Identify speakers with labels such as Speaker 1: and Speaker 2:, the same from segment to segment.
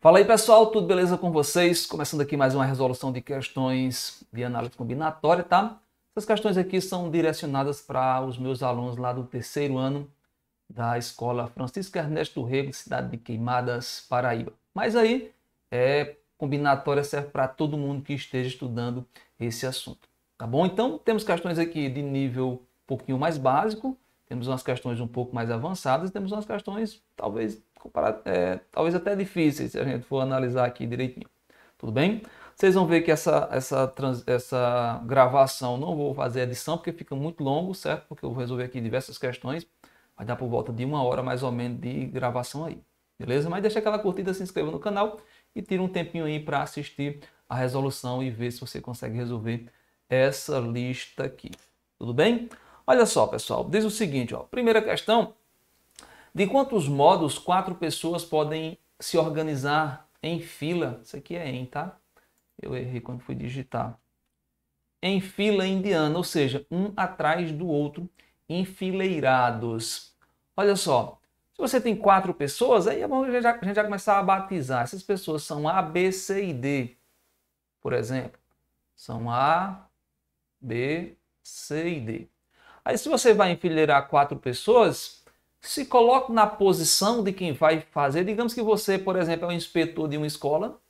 Speaker 1: Fala aí pessoal, tudo beleza com vocês? Começando aqui mais uma resolução de questões de análise combinatória, tá? Essas questões aqui são direcionadas para os meus alunos lá do terceiro ano da Escola Francisco Ernesto Rego, cidade de Queimadas, Paraíba. Mas aí, é, combinatória serve para todo mundo que esteja estudando esse assunto, tá bom? Então, temos questões aqui de nível um pouquinho mais básico, temos umas questões um pouco mais avançadas, temos umas questões talvez, é, talvez até difíceis, se a gente for analisar aqui direitinho. Tudo bem? Vocês vão ver que essa, essa, trans, essa gravação não vou fazer edição porque fica muito longo, certo? Porque eu vou resolver aqui diversas questões. Vai dar por volta de uma hora mais ou menos de gravação aí. Beleza? Mas deixa aquela curtida, se inscreva no canal e tira um tempinho aí para assistir a resolução e ver se você consegue resolver essa lista aqui. Tudo bem? Olha só, pessoal, diz o seguinte, ó. Primeira questão, de quantos modos quatro pessoas podem se organizar em fila? Isso aqui é em, tá? Eu errei quando fui digitar. Em fila indiana, ou seja, um atrás do outro, enfileirados. Olha só, se você tem quatro pessoas, aí é bom a gente já, a gente já começar a batizar. Essas pessoas são A, B, C e D, por exemplo. São A, B, C e D. Aí, se você vai enfileirar quatro pessoas, se coloque na posição de quem vai fazer. Digamos que você, por exemplo, é um inspetor de uma escola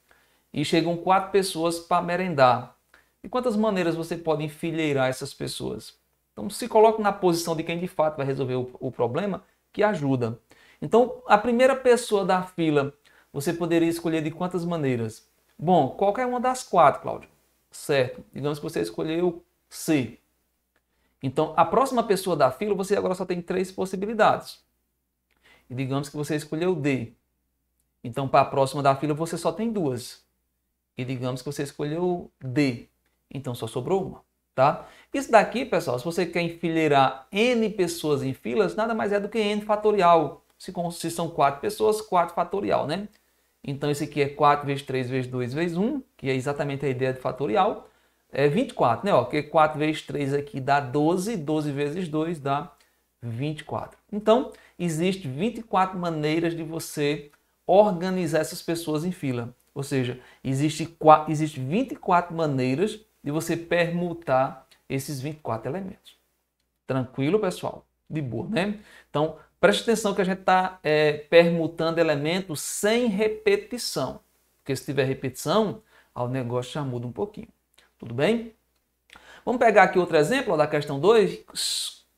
Speaker 1: e chegam quatro pessoas para merendar. E quantas maneiras você pode enfileirar essas pessoas? Então, se coloque na posição de quem de fato vai resolver o, o problema, que ajuda. Então, a primeira pessoa da fila, você poderia escolher de quantas maneiras? Bom, qualquer uma das quatro, Cláudio. Certo. Digamos que você escolheu C. Então, a próxima pessoa da fila, você agora só tem três possibilidades. E digamos que você escolheu D. Então, para a próxima da fila, você só tem duas. E digamos que você escolheu D. Então, só sobrou uma, tá? Isso daqui, pessoal, se você quer enfileirar N pessoas em filas, nada mais é do que N fatorial. Se, se são quatro pessoas, 4 fatorial, né? Então, esse aqui é 4 vezes 3 vezes 2 vezes 1, que é exatamente a ideia de fatorial é 24, né? porque 4 vezes 3 aqui dá 12, 12 vezes 2 dá 24. Então, existem 24 maneiras de você organizar essas pessoas em fila. Ou seja, existem existe 24 maneiras de você permutar esses 24 elementos. Tranquilo, pessoal? De boa, né? Então, preste atenção que a gente está é, permutando elementos sem repetição. Porque se tiver repetição, o negócio já muda um pouquinho. Tudo bem? Vamos pegar aqui outro exemplo da questão 2.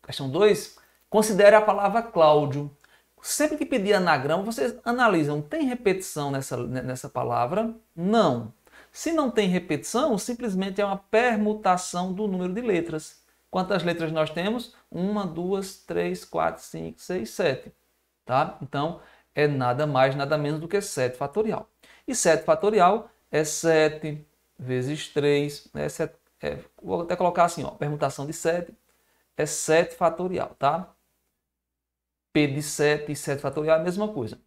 Speaker 1: Questão 2, considere a palavra Cláudio. Sempre que pedir anagrama, vocês analisam, tem repetição nessa, né, nessa palavra? Não. Se não tem repetição, simplesmente é uma permutação do número de letras. Quantas letras nós temos? Uma, duas, três, quatro, cinco, seis, sete. Tá? Então, é nada mais, nada menos do que 7 fatorial. E 7 fatorial é 7 vezes 3, né? Sete, é, é, vou até colocar assim, ó, permutação de 7 é 7 fatorial, tá? P de 7 e 7 fatorial é a mesma coisa.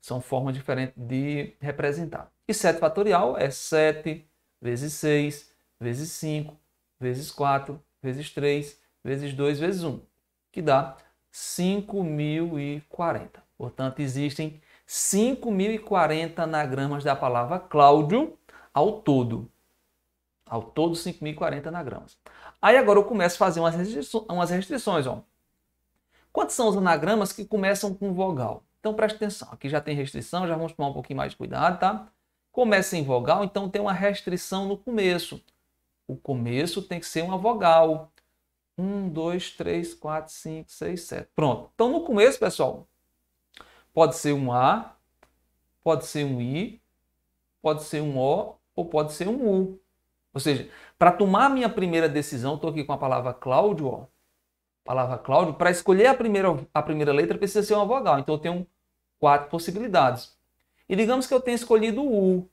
Speaker 1: São formas diferentes de representar. E 7 fatorial é 7 vezes 6, vezes 5, vezes 4, vezes 3, vezes 2, vezes 1, que dá 5.040. Portanto, existem 5.040 anagramas da palavra Cláudio ao todo. Ao todo, 5.040 anagramas. Aí agora eu começo a fazer umas, restrições. Umas restrições ó. Quantos são os anagramas que começam com vogal? Então preste atenção, aqui já tem restrição, já vamos tomar um pouquinho mais de cuidado, tá? Começa em vogal, então tem uma restrição no começo. O começo tem que ser uma vogal. 1, 2, 3, 4, 5, 6, 7. Pronto. Então no começo, pessoal, pode ser um A, pode ser um I, pode ser um O ou pode ser um U. Ou seja, para tomar a minha primeira decisão, estou aqui com a palavra Cláudio, ó. Palavra Cláudio, para escolher a primeira, a primeira letra precisa ser uma vogal. Então eu tenho quatro possibilidades. E digamos que eu tenha escolhido o U.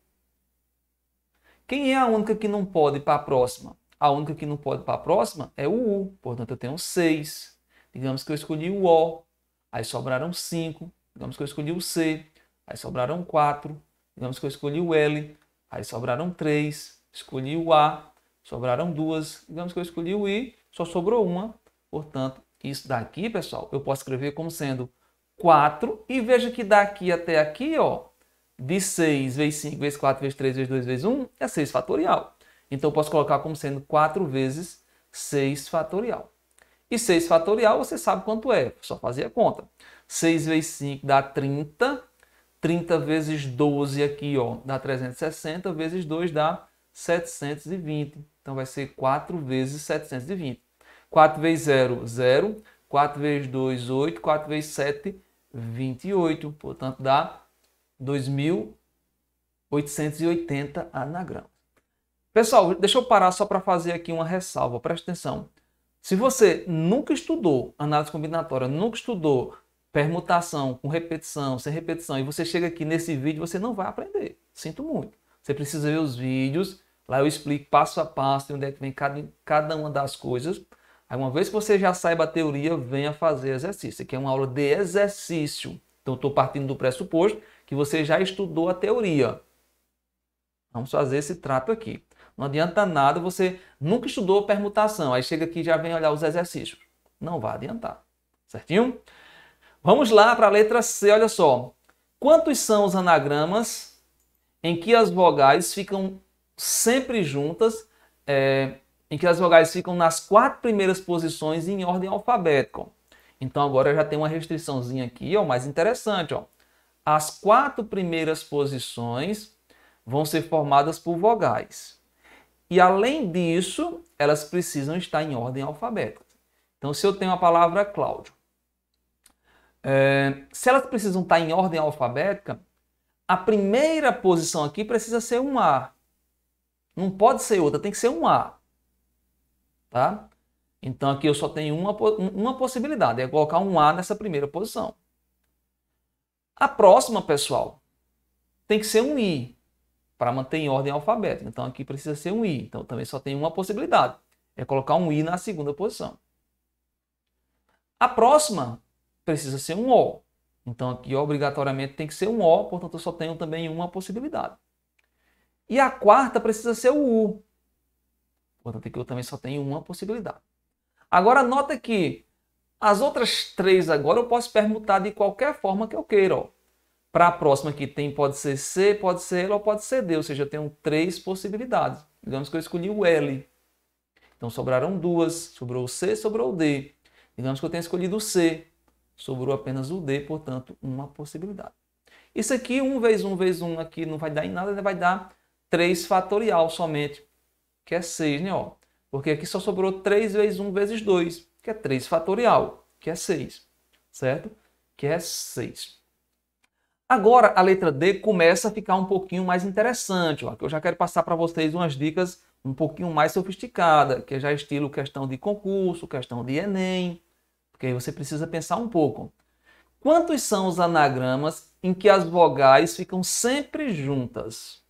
Speaker 1: Quem é a única que não pode para a próxima? A única que não pode para a próxima é o U. Portanto, eu tenho seis. Digamos que eu escolhi o O. Aí sobraram cinco. Digamos que eu escolhi o C. Aí sobraram quatro. Digamos que eu escolhi o L. Aí sobraram três, escolhi o A, sobraram duas, digamos que eu escolhi o I, só sobrou uma. Portanto, isso daqui, pessoal, eu posso escrever como sendo 4. E veja que daqui até aqui, ó, de 6 vezes 5 vezes 4 vezes 3 vezes 2 vezes 1 é 6 fatorial. Então, eu posso colocar como sendo 4 vezes 6 fatorial. E 6 fatorial, você sabe quanto é, só fazer a conta. 6 vezes 5 dá 30, 30 vezes 12 aqui, ó, dá 360, vezes 2 dá 720. Então vai ser 4 vezes 720. 4 vezes 0, 0. 4 vezes 2, 8. 4 vezes 7, 28. Portanto, dá 2.880 anagramas. Pessoal, deixa eu parar só para fazer aqui uma ressalva. Presta atenção. Se você nunca estudou análise combinatória, nunca estudou permutação, com repetição, sem repetição, e você chega aqui nesse vídeo, você não vai aprender. Sinto muito. Você precisa ver os vídeos, lá eu explico passo a passo de onde é que vem cada, cada uma das coisas. Aí uma vez que você já saiba a teoria, venha fazer exercício. Aqui é uma aula de exercício. Então estou partindo do pressuposto que você já estudou a teoria. Vamos fazer esse trato aqui. Não adianta nada, você nunca estudou permutação, aí chega aqui e já vem olhar os exercícios. Não vai adiantar. Certinho? Vamos lá para a letra C, olha só. Quantos são os anagramas em que as vogais ficam sempre juntas, é, em que as vogais ficam nas quatro primeiras posições em ordem alfabética? Então agora já tem uma restriçãozinha aqui, ó, mais interessante, ó. As quatro primeiras posições vão ser formadas por vogais. E além disso, elas precisam estar em ordem alfabética. Então se eu tenho a palavra Cláudio, é, se elas precisam estar em ordem alfabética, a primeira posição aqui precisa ser um A. Não pode ser outra, tem que ser um A. Tá? Então aqui eu só tenho uma, uma possibilidade, é colocar um A nessa primeira posição. A próxima, pessoal, tem que ser um I para manter em ordem alfabética. Então aqui precisa ser um I. Então também só tem uma possibilidade, é colocar um I na segunda posição. A próxima precisa ser um O. Então aqui obrigatoriamente tem que ser um O, portanto eu só tenho também uma possibilidade. E a quarta precisa ser o U. Portanto aqui eu também só tenho uma possibilidade. Agora nota que as outras três agora eu posso permutar de qualquer forma que eu queira. Para a próxima que tem pode ser C, pode ser L ou pode ser D, ou seja, eu tenho três possibilidades. Digamos que eu escolhi o L. Então sobraram duas, sobrou o C, sobrou o D. Digamos que eu tenha escolhido o C. Sobrou apenas o D, portanto, uma possibilidade. Isso aqui, 1 vezes 1 vezes 1 aqui não vai dar em nada, né? vai dar 3 fatorial somente, que é 6, né? Ó, porque aqui só sobrou 3 vezes 1 vezes 2, que é 3 fatorial, que é 6, certo? Que é 6. Agora, a letra D começa a ficar um pouquinho mais interessante. Ó, que eu já quero passar para vocês umas dicas um pouquinho mais sofisticadas, que é já estilo questão de concurso, questão de Enem, porque aí você precisa pensar um pouco. Quantos são os anagramas em que as vogais ficam sempre juntas?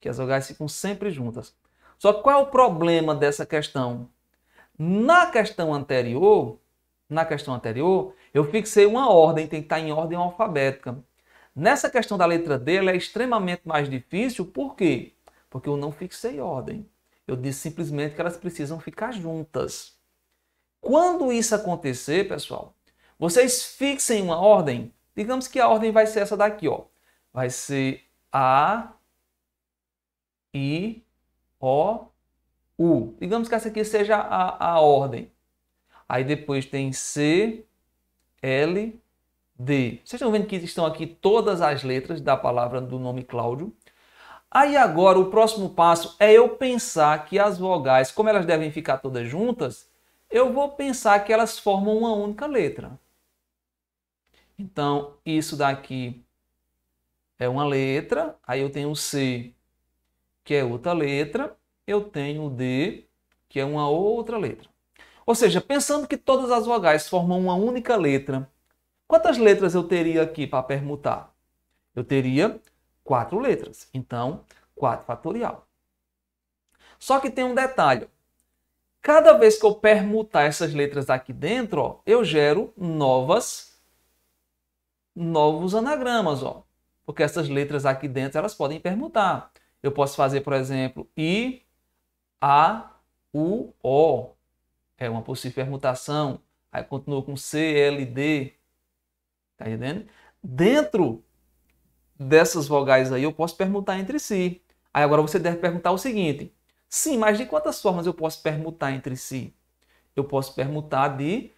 Speaker 1: Que as vogais ficam sempre juntas. Só qual é o problema dessa questão? Na questão anterior, na questão anterior, eu fixei uma ordem, tem que estar em ordem alfabética. Nessa questão da letra D, ela é extremamente mais difícil, por quê? Porque eu não fixei ordem. Eu disse simplesmente que elas precisam ficar juntas. Quando isso acontecer, pessoal, vocês fixem uma ordem. Digamos que a ordem vai ser essa daqui, ó. Vai ser A, I, O, U. Digamos que essa aqui seja a, a ordem. Aí depois tem C, L, D. Vocês estão vendo que estão aqui todas as letras da palavra do nome Cláudio. Aí agora o próximo passo é eu pensar que as vogais, como elas devem ficar todas juntas, eu vou pensar que elas formam uma única letra. Então, isso daqui é uma letra, aí eu tenho o C, que é outra letra, eu tenho o D, que é uma outra letra. Ou seja, pensando que todas as vogais formam uma única letra, quantas letras eu teria aqui para permutar? Eu teria quatro letras. Então, 4 fatorial. Só que tem um detalhe. Cada vez que eu permutar essas letras aqui dentro, ó, eu gero novas, novos anagramas, ó. Porque essas letras aqui dentro, elas podem permutar. Eu posso fazer, por exemplo, I, A, U, O. É uma possível permutação. Aí continua com C, L, D. Tá entendendo? Dentro dessas vogais aí, eu posso permutar entre si. Aí agora você deve perguntar o seguinte. Sim, mas de quantas formas eu posso permutar entre si? Eu posso permutar de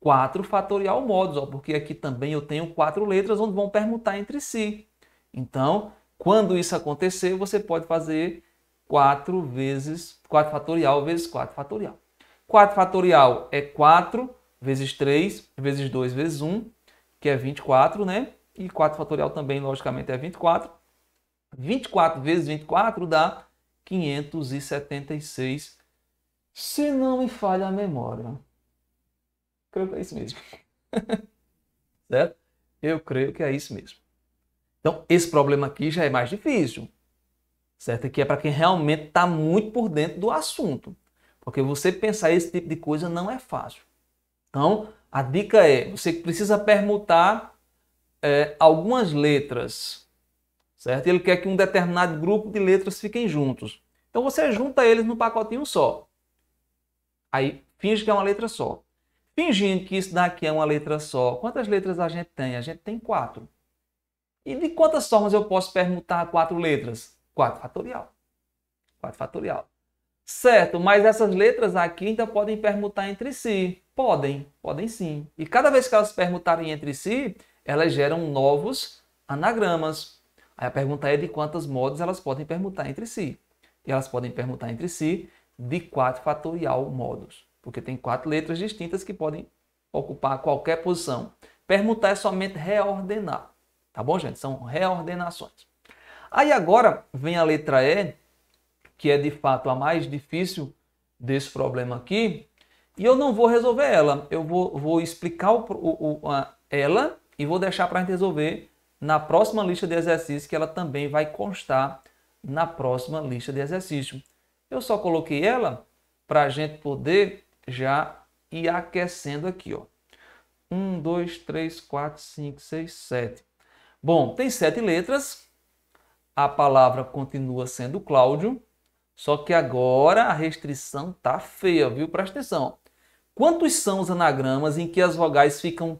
Speaker 1: 4 fatorial modos, ó, porque aqui também eu tenho quatro letras onde vão permutar entre si. Então, quando isso acontecer, você pode fazer 4 vezes 4 fatorial vezes 4 fatorial. 4 fatorial é 4 vezes 3 vezes 2 vezes 1, que é 24, né? E 4 fatorial também, logicamente, é 24. 24 vezes 24 dá 576, se não me falha a memória. Creio que é isso mesmo. certo? Eu creio que é isso mesmo. Então, esse problema aqui já é mais difícil. Certo? Que é para quem realmente está muito por dentro do assunto. Porque você pensar esse tipo de coisa não é fácil. Então, a dica é: você precisa permutar é, algumas letras certo? Ele quer que um determinado grupo de letras fiquem juntos. Então você junta eles no pacotinho só. Aí finge que é uma letra só. Fingindo que isso daqui é uma letra só, quantas letras a gente tem? A gente tem quatro. E de quantas formas eu posso permutar quatro letras? Quatro fatorial. Quatro fatorial. Certo, mas essas letras aqui ainda podem permutar entre si. Podem, podem sim. E cada vez que elas permutarem entre si, elas geram novos anagramas. Aí a pergunta é de quantas modos elas podem permutar entre si. E elas podem permutar entre si de 4 fatorial modos, porque tem quatro letras distintas que podem ocupar qualquer posição. Permutar é somente reordenar, tá bom, gente? São reordenações. Aí agora vem a letra E, que é de fato a mais difícil desse problema aqui, e eu não vou resolver ela, eu vou, vou explicar o, o, a, ela e vou deixar para a gente resolver na próxima lista de exercícios, que ela também vai constar na próxima lista de exercícios. Eu só coloquei ela para a gente poder já ir aquecendo aqui. Ó. 1, 2, 3, 4, 5, 6, 7. Bom, tem sete letras. A palavra continua sendo Cláudio. Só que agora a restrição tá feia, viu? Presta atenção. Quantos são os anagramas em que as vogais ficam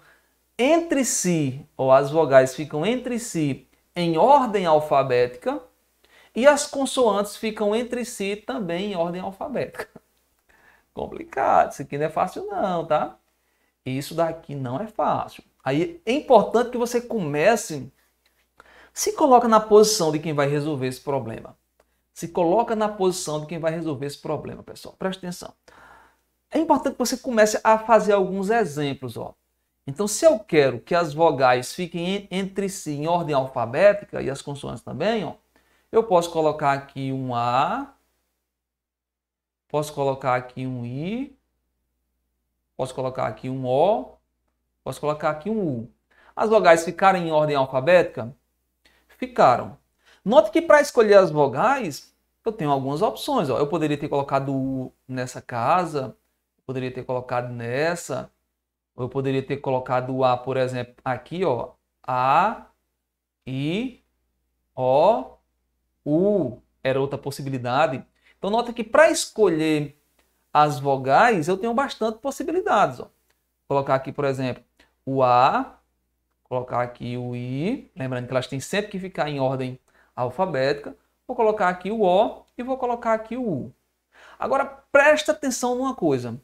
Speaker 1: entre si, ou as vogais ficam entre si em ordem alfabética, e as consoantes ficam entre si também em ordem alfabética. Complicado, isso aqui não é fácil não, tá? Isso daqui não é fácil. Aí é importante que você comece, se coloca na posição de quem vai resolver esse problema. Se coloca na posição de quem vai resolver esse problema, pessoal. Presta atenção. É importante que você comece a fazer alguns exemplos, ó. Então, se eu quero que as vogais fiquem entre si em ordem alfabética e as consoantes também, ó, eu posso colocar aqui um A, posso colocar aqui um I, posso colocar aqui um O, posso colocar aqui um U. As vogais ficaram em ordem alfabética? Ficaram. Note que para escolher as vogais, eu tenho algumas opções. Ó. Eu poderia ter colocado U nessa casa, poderia ter colocado nessa, eu poderia ter colocado o A, por exemplo, aqui, ó. A, I, O, U. Era outra possibilidade. Então, nota que para escolher as vogais, eu tenho bastante possibilidades. Ó. Vou colocar aqui, por exemplo, o A, colocar aqui o I, lembrando que elas têm sempre que ficar em ordem alfabética. Vou colocar aqui o O e vou colocar aqui o U. Agora, presta atenção numa coisa.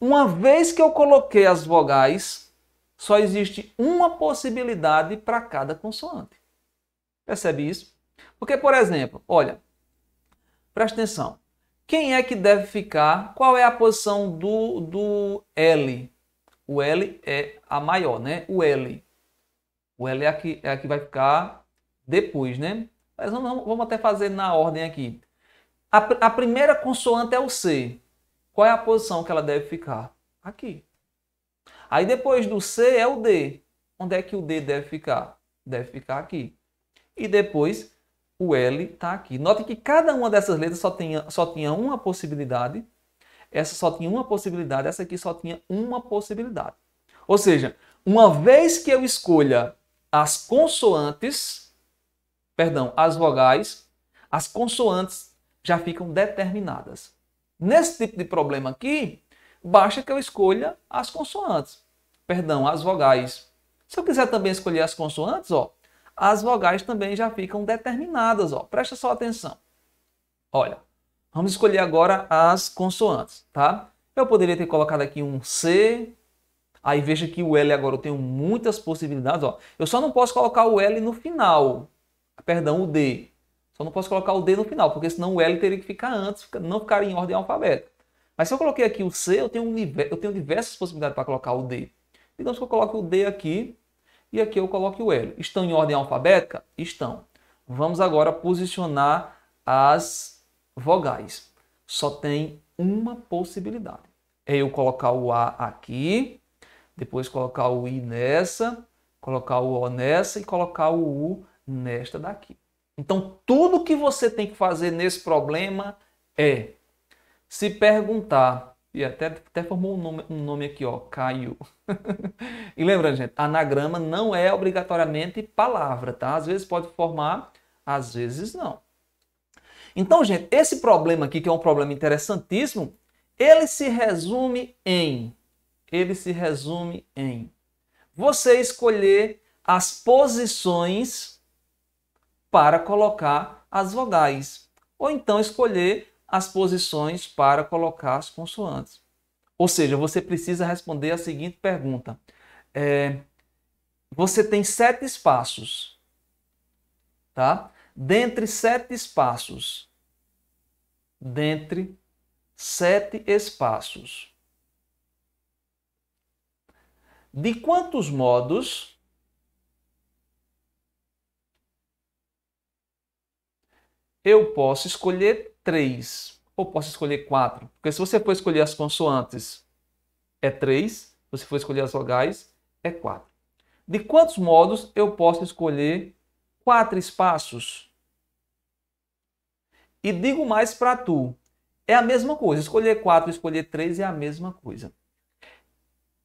Speaker 1: Uma vez que eu coloquei as vogais, só existe uma possibilidade para cada consoante. Percebe isso? Porque, por exemplo, olha, presta atenção. Quem é que deve ficar? Qual é a posição do, do L? O L é a maior, né? O L. O L é a que, é a que vai ficar depois, né? Mas vamos, vamos até fazer na ordem aqui. A, a primeira consoante é o C qual é a posição que ela deve ficar? Aqui. Aí depois do C é o D. Onde é que o D deve ficar? Deve ficar aqui. E depois o L está aqui. Note que cada uma dessas letras só tinha, só tinha uma possibilidade. Essa só tinha uma possibilidade, essa aqui só tinha uma possibilidade. Ou seja, uma vez que eu escolha as consoantes, perdão, as vogais, as consoantes já ficam determinadas. Nesse tipo de problema aqui, basta que eu escolha as consoantes, perdão, as vogais. Se eu quiser também escolher as consoantes, ó, as vogais também já ficam determinadas. Ó. Presta só atenção. Olha, vamos escolher agora as consoantes, tá? Eu poderia ter colocado aqui um C, aí veja que o L agora eu tenho muitas possibilidades. Ó. Eu só não posso colocar o L no final, perdão, o D. Só não posso colocar o D no final, porque senão o L teria que ficar antes, não ficar em ordem alfabética. Mas se eu coloquei aqui o C, eu tenho, um, eu tenho diversas possibilidades para colocar o D. Digamos que eu coloque o D aqui e aqui eu coloque o L. Estão em ordem alfabética? Estão. Vamos agora posicionar as vogais. Só tem uma possibilidade. É eu colocar o A aqui, depois colocar o I nessa, colocar o O nessa e colocar o U nesta daqui. Então, tudo que você tem que fazer nesse problema é se perguntar, e até, até formou um nome, um nome aqui, ó, Caio. e lembrando, gente, anagrama não é obrigatoriamente palavra, tá? Às vezes pode formar, às vezes não. Então, gente, esse problema aqui, que é um problema interessantíssimo, ele se resume em. Ele se resume em você escolher as posições para colocar as vogais, ou então escolher as posições para colocar as consoantes. Ou seja, você precisa responder a seguinte pergunta: é, você tem sete espaços, tá? Dentre sete espaços, dentre sete espaços, de quantos modos eu posso escolher três, ou posso escolher quatro. Porque se você for escolher as consoantes, é três. Se você for escolher as vogais, é quatro. De quantos modos eu posso escolher quatro espaços? E digo mais para tu, é a mesma coisa. Escolher quatro, escolher três é a mesma coisa.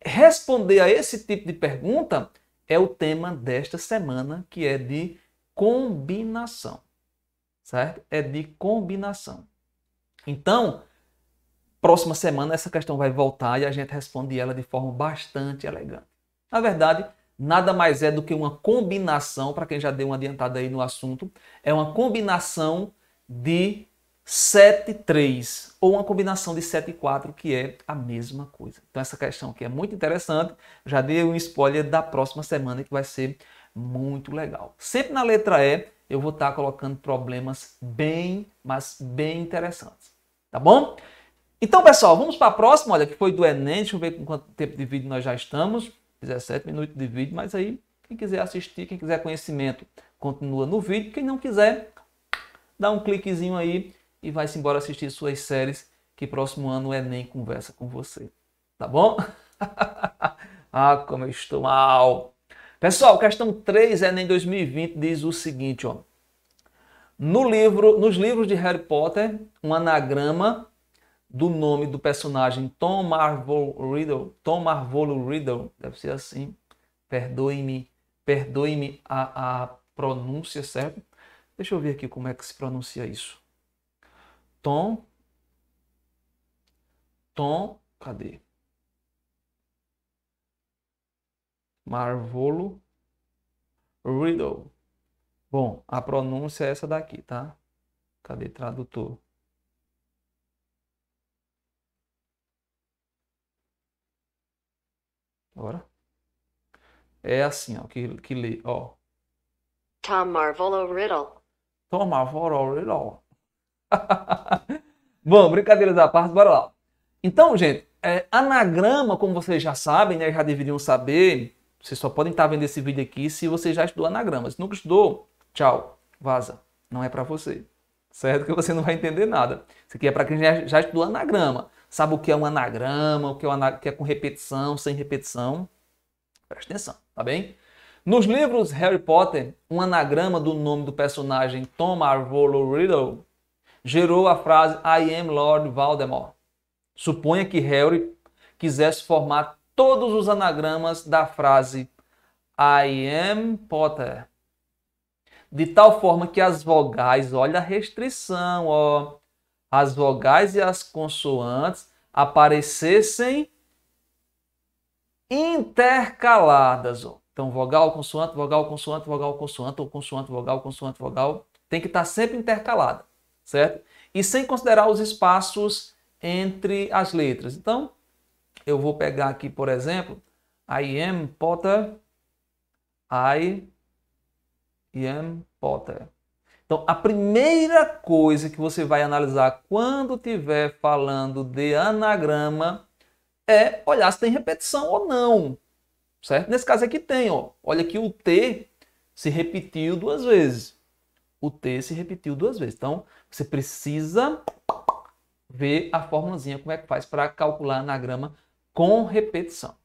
Speaker 1: Responder a esse tipo de pergunta é o tema desta semana, que é de combinação certo? É de combinação. Então, próxima semana essa questão vai voltar e a gente responde ela de forma bastante elegante. Na verdade, nada mais é do que uma combinação, para quem já deu uma adiantada aí no assunto, é uma combinação de 7 3 ou uma combinação de 7 4, que é a mesma coisa. Então essa questão aqui é muito interessante, já dei um spoiler da próxima semana que vai ser muito legal. Sempre na letra E, eu vou estar tá colocando problemas bem, mas bem interessantes. Tá bom? Então, pessoal, vamos para a próxima. Olha, que foi do Enem. Deixa eu ver com quanto tempo de vídeo nós já estamos. 17 minutos de vídeo, mas aí, quem quiser assistir, quem quiser conhecimento, continua no vídeo. Quem não quiser, dá um cliquezinho aí e vai-se embora assistir suas séries que próximo ano o Enem conversa com você. Tá bom? ah, como eu estou mal! Pessoal, questão 3, Enem 2020, diz o seguinte, ó. No livro, nos livros de Harry Potter, um anagrama do nome do personagem Tom Marvolo Riddle, Tom Marvolo Riddle, deve ser assim, perdoe-me, perdoe-me a, a pronúncia, certo? Deixa eu ver aqui como é que se pronuncia isso. Tom, Tom, cadê? Marvolo Riddle. Bom, a pronúncia é essa daqui, tá? Cadê tradutor? Agora. É assim, ó, que, que lê, ó. Tom Marvolo Riddle. Tom Marvolo Riddle. Bom, brincadeiras à parte, bora lá. Então, gente, é, anagrama, como vocês já sabem, né, já deveriam saber, vocês só podem estar tá vendo esse vídeo aqui se você já estudou anagrama. Se nunca estudou, tchau, vaza. Não é para você. Certo? Que você não vai entender nada. Isso aqui é para quem já, já estudou anagrama. Sabe o que é um anagrama, o que é, um que é com repetição, sem repetição. Presta atenção, tá bem? Nos livros Harry Potter, um anagrama do nome do personagem Tom Arvolo Riddle gerou a frase I am Lord Voldemort. Suponha que Harry quisesse formar todos os anagramas da frase I am Potter. De tal forma que as vogais, olha a restrição, ó, as vogais e as consoantes aparecessem intercaladas. Ó. Então, vogal, consoante, vogal, consoante, vogal, consoante, ou consoante, vogal, consoante, vogal, tem que estar sempre intercalada, certo? E sem considerar os espaços entre as letras. Então, eu vou pegar aqui, por exemplo, I am Potter. I am Potter. Então, a primeira coisa que você vai analisar quando estiver falando de anagrama é olhar se tem repetição ou não. Certo? Nesse caso aqui tem, ó. Olha que o T se repetiu duas vezes. O T se repetiu duas vezes. Então, você precisa ver a formulazinha, como é que faz para calcular anagrama com repetição.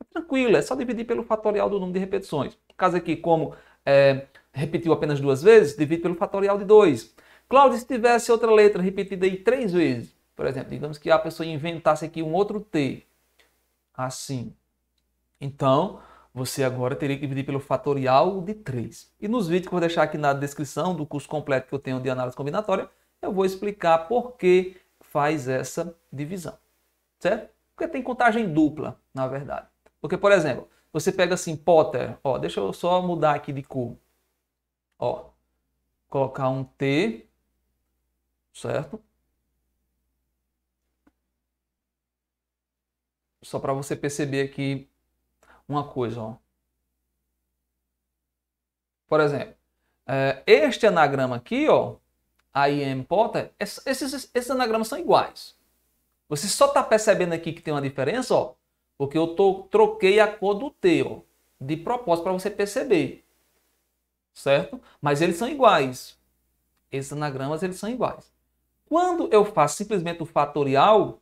Speaker 1: É tranquilo, é só dividir pelo fatorial do número de repetições. No caso aqui, como é, repetiu apenas duas vezes, divide pelo fatorial de 2. Cláudio, se tivesse outra letra repetida aí três vezes, por exemplo, digamos que a pessoa inventasse aqui um outro T, assim. Então, você agora teria que dividir pelo fatorial de 3. E nos vídeos que eu vou deixar aqui na descrição do curso completo que eu tenho de análise combinatória, eu vou explicar por que faz essa divisão, certo? Porque tem contagem dupla, na verdade. Porque, por exemplo, você pega assim, Potter, ó, deixa eu só mudar aqui de cor. Ó, colocar um T, certo? Só para você perceber aqui uma coisa, ó. Por exemplo, eh, este anagrama aqui, ó, I am Potter, esses, esses anagramas são iguais. Você só está percebendo aqui que tem uma diferença, ó, porque eu tô, troquei a cor do T, ó, de propósito para você perceber, certo? Mas eles são iguais. Esses anagramas, eles são iguais. Quando eu faço simplesmente o fatorial,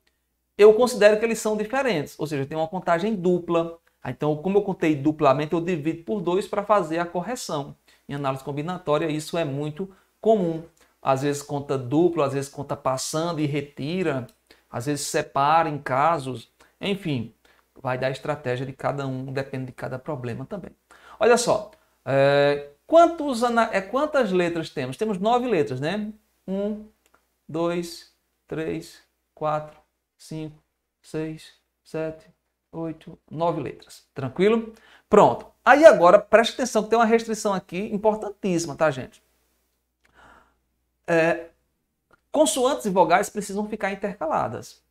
Speaker 1: eu considero que eles são diferentes, ou seja, tem uma contagem dupla. Ah, então, como eu contei duplamente, eu divido por dois para fazer a correção. Em análise combinatória, isso é muito comum. Às vezes conta duplo, às vezes conta passando e retira às vezes separa em casos, enfim, vai dar estratégia de cada um, depende de cada problema também. Olha só, é, quantos, é, quantas letras temos? Temos nove letras, né? Um, dois, três, quatro, cinco, seis, sete, oito, nove letras. Tranquilo? Pronto. Aí agora, preste atenção que tem uma restrição aqui importantíssima, tá, gente? É, Consoantes e vogais precisam ficar intercaladas.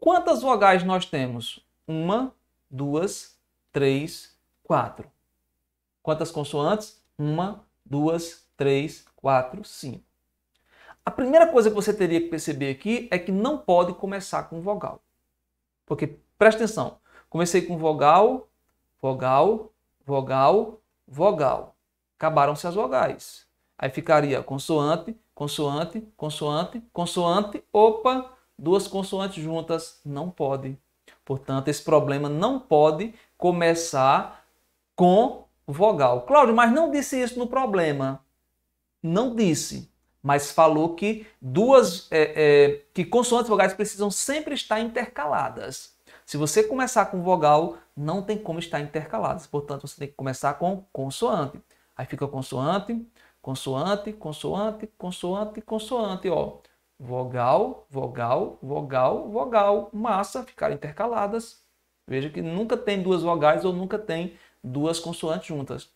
Speaker 1: Quantas vogais nós temos? Uma, duas, três, quatro. Quantas consoantes? Uma, duas, três, quatro, cinco. A primeira coisa que você teria que perceber aqui é que não pode começar com vogal. Porque, presta atenção, comecei com vogal, vogal, vogal, vogal. Acabaram-se as vogais. Aí ficaria consoante, Consoante, consoante, consoante, opa, duas consoantes juntas não pode. Portanto, esse problema não pode começar com vogal. Cláudio, mas não disse isso no problema. Não disse, mas falou que duas é, é, que consoantes vogais precisam sempre estar intercaladas. Se você começar com vogal, não tem como estar intercaladas. Portanto, você tem que começar com consoante. Aí fica consoante, Consoante, consoante, consoante, consoante, ó. Vogal, vogal, vogal, vogal. Massa, ficar intercaladas. Veja que nunca tem duas vogais ou nunca tem duas consoantes juntas.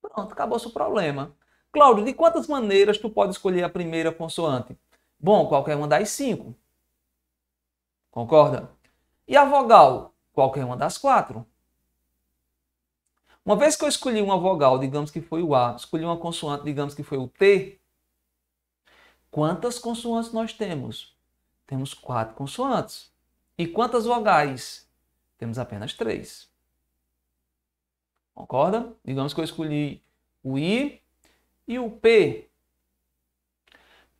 Speaker 1: Pronto, acabou seu problema. Cláudio, de quantas maneiras tu pode escolher a primeira consoante? Bom, qualquer uma das cinco. Concorda? E a vogal? Qualquer uma das quatro. Uma vez que eu escolhi uma vogal, digamos que foi o A, escolhi uma consoante, digamos que foi o T, quantas consoantes nós temos? Temos quatro consoantes. E quantas vogais? Temos apenas três. Concorda? Digamos que eu escolhi o I e o P.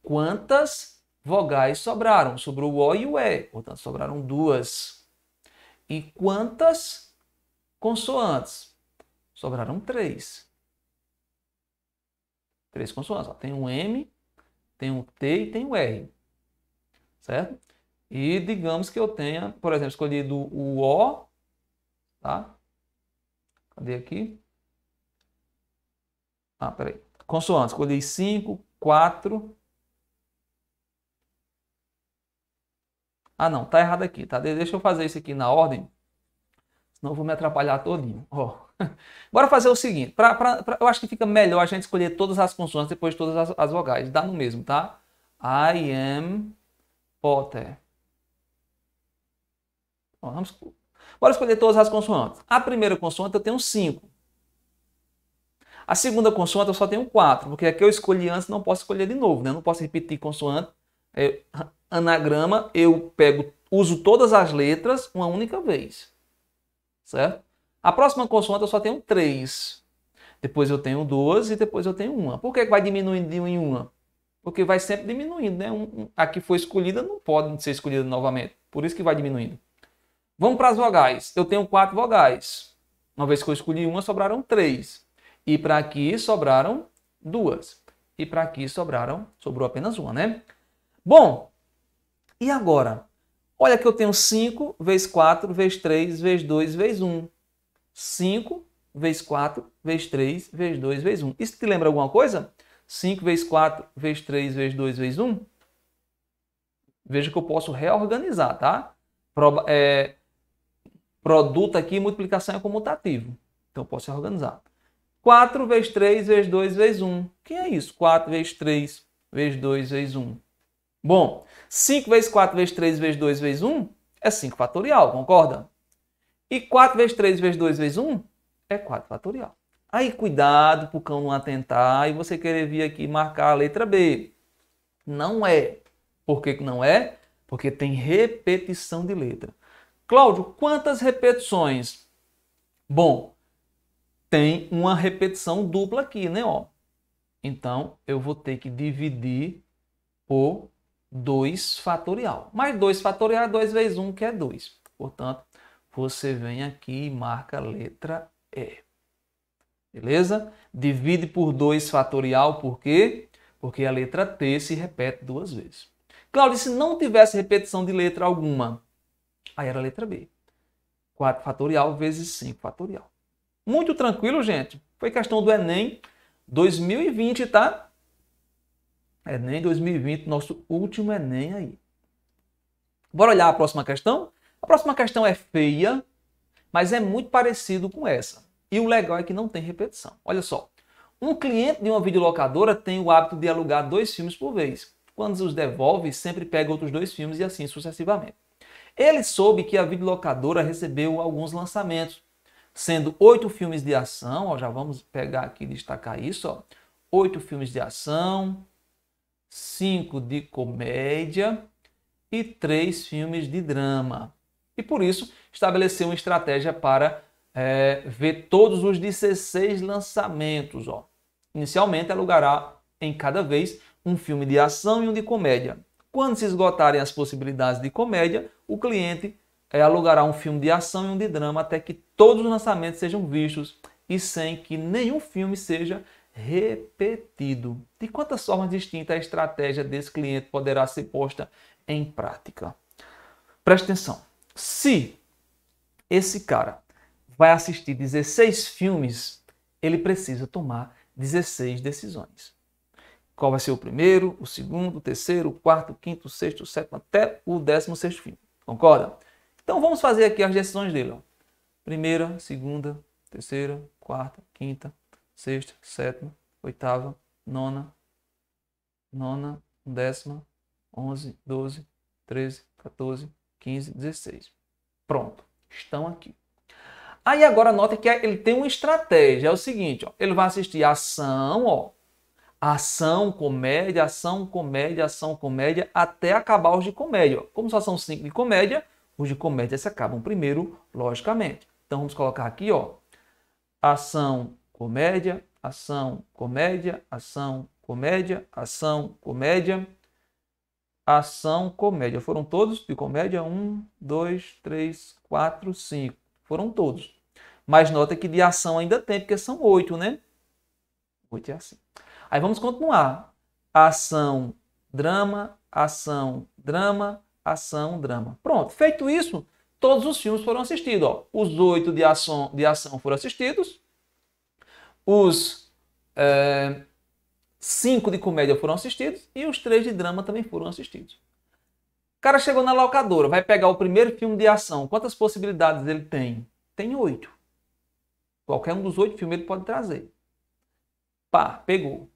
Speaker 1: Quantas vogais sobraram? Sobrou o O e o E, portanto, sobraram duas. E quantas consoantes? Sobraram três. Três consoantes. Ó. Tem um M, tem um T e tem um R. Certo? E digamos que eu tenha, por exemplo, escolhido o O, tá? Cadê aqui? Ah, peraí. Consoantes, escolhi 5, 4. Ah, não, tá errado aqui, tá? Deixa eu fazer isso aqui na ordem, senão eu vou me atrapalhar todinho. Ó. Bora fazer o seguinte, pra, pra, pra, eu acho que fica melhor a gente escolher todas as consoantes depois de todas as, as vogais. Dá no mesmo, tá? I am Potter. vamos, bora escolher todas as consoantes. A primeira consoante eu tenho 5. A segunda consoante eu só tenho 4, porque aqui eu escolhi antes, não posso escolher de novo, né? Eu não posso repetir consoante. Eu, é, anagrama, eu pego, uso todas as letras uma única vez. Certo? A próxima consoante eu só tenho 3. Depois eu tenho duas e depois eu tenho uma. Por que vai diminuindo de em uma? Porque vai sempre diminuindo, né? a que foi escolhida não pode ser escolhida novamente. Por isso que vai diminuindo. Vamos para as vogais. Eu tenho quatro vogais. Uma vez que eu escolhi uma, sobraram três. E para aqui sobraram duas. E para aqui sobraram, sobrou apenas uma, né? Bom, e agora? Olha que eu tenho 5 vezes 4 vezes 3 vezes 2 vezes 1. 5 vezes 4 vezes 3 vezes 2 vezes 1. Isso te lembra alguma coisa? 5 vezes 4 vezes 3 vezes 2 vezes 1? Veja que eu posso reorganizar, tá? Pro, é, produto aqui, multiplicação é comutativo. Então, eu posso reorganizar. 4 vezes 3 vezes 2 vezes 1. Quem é isso? 4 vezes 3 vezes 2 vezes 1. Bom, 5 vezes 4 vezes 3 vezes 2 vezes 1 é 5 fatorial, concorda? E 4 vezes 3 vezes 2 vezes 1 é 4 fatorial. Aí cuidado para o cão não atentar e você querer vir aqui marcar a letra B. Não é. Por que não é? Porque tem repetição de letra. Cláudio, quantas repetições? Bom, tem uma repetição dupla aqui, né? Ó. Então, eu vou ter que dividir por 2 fatorial. Mais 2 fatorial é 2 vezes 1, um, que é 2. Portanto, você vem aqui e marca a letra E. Beleza? Divide por 2 fatorial, por quê? Porque a letra T se repete duas vezes. Claudio, se não tivesse repetição de letra alguma, aí era a letra B. 4 fatorial vezes 5 fatorial. Muito tranquilo, gente. Foi questão do Enem 2020, tá? Enem 2020, nosso último Enem aí. Bora olhar a próxima questão? A próxima questão é feia, mas é muito parecido com essa. E o legal é que não tem repetição. Olha só. Um cliente de uma videolocadora tem o hábito de alugar dois filmes por vez. Quando os devolve, sempre pega outros dois filmes e assim sucessivamente. Ele soube que a videolocadora recebeu alguns lançamentos, sendo oito filmes de ação, ó, já vamos pegar aqui e destacar isso, oito filmes de ação, cinco de comédia e três filmes de drama. E por isso estabeleceu uma estratégia para é, ver todos os 16 lançamentos. Ó. Inicialmente alugará em cada vez um filme de ação e um de comédia. Quando se esgotarem as possibilidades de comédia, o cliente é, alugará um filme de ação e um de drama até que todos os lançamentos sejam vistos e sem que nenhum filme seja repetido. De quantas formas distintas a estratégia desse cliente poderá ser posta em prática? Preste atenção. Se esse cara vai assistir 16 filmes, ele precisa tomar 16 decisões. Qual vai ser o primeiro, o segundo, o terceiro, o quarto, o quinto, o sexto, o sétimo, até o décimo sexto filme. Concorda? Então vamos fazer aqui as decisões dele. Ó. Primeira, segunda, terceira, quarta, quinta, sexta, sétima, oitava, nona, nona, décima, onze, doze, treze, quatorze, 15, 16. Pronto, estão aqui. Aí agora nota que ele tem uma estratégia, é o seguinte, ó, ele vai assistir ação, ó, ação, comédia, ação, comédia, ação, comédia, até acabar os de comédia. Ó. Como só são cinco de comédia, os de comédia se acabam primeiro, logicamente. Então vamos colocar aqui, ó, ação, comédia, ação, comédia, ação, comédia, ação, comédia, ação, comédia. Foram todos de comédia? Um, dois, três, quatro, cinco. Foram todos. Mas nota que de ação ainda tem, porque são oito, né? Oito é assim. Aí vamos continuar. Ação, drama, ação, drama, ação, drama. Pronto. Feito isso, todos os filmes foram assistidos. Ó. Os oito de ação, de ação foram assistidos. Os é, Cinco de comédia foram assistidos e os três de drama também foram assistidos. O cara chegou na locadora, vai pegar o primeiro filme de ação. Quantas possibilidades ele tem? Tem oito. Qualquer um dos oito filmes ele pode trazer. Pá, pegou.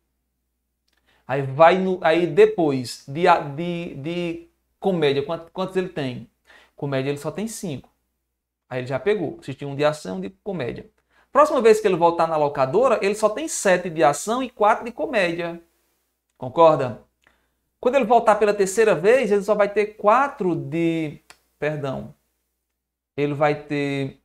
Speaker 1: Aí vai no, aí depois de, de, de comédia, quantos ele tem? Comédia ele só tem cinco. Aí ele já pegou, assistiu um de ação, um de comédia. Próxima vez que ele voltar na locadora, ele só tem sete de ação e quatro de comédia. Concorda? Quando ele voltar pela terceira vez, ele só vai ter quatro de. Perdão. Ele vai ter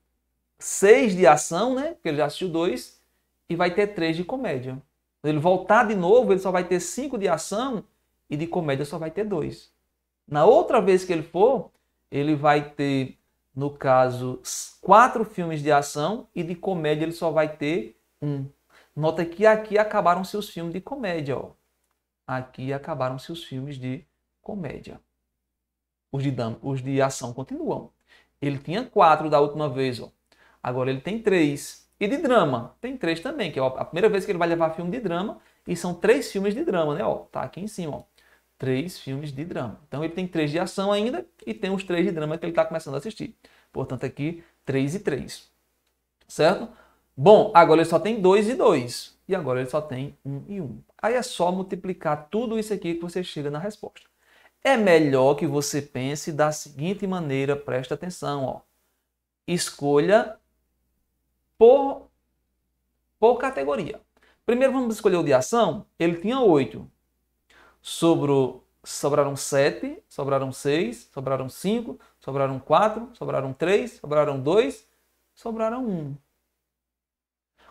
Speaker 1: seis de ação, né? Porque ele já assistiu dois. E vai ter três de comédia. Quando ele voltar de novo, ele só vai ter cinco de ação e de comédia só vai ter dois. Na outra vez que ele for, ele vai ter no caso, quatro filmes de ação e de comédia ele só vai ter um. Nota que aqui acabaram seus filmes de comédia. Ó. Aqui acabaram seus filmes de comédia. Os de, dama, os de ação continuam. Ele tinha quatro da última vez. Ó. Agora ele tem três. E de drama, tem três também, que é a primeira vez que ele vai levar filme de drama. E são três filmes de drama, né? Ó, tá aqui em cima. Ó três filmes de drama. Então ele tem três de ação ainda e tem os três de drama que ele está começando a assistir. Portanto, aqui três e três, Certo? Bom, agora ele só tem dois e dois E agora ele só tem um e Um. Aí é só multiplicar tudo isso aqui que você chega na resposta. É melhor que você pense da seguinte maneira, presta atenção, ó. Escolha por, por categoria. Primeiro vamos escolher o de ação, ele tinha oito sobrou, sobraram sete, sobraram seis, sobraram cinco, sobraram quatro, sobraram três, sobraram dois, sobraram um.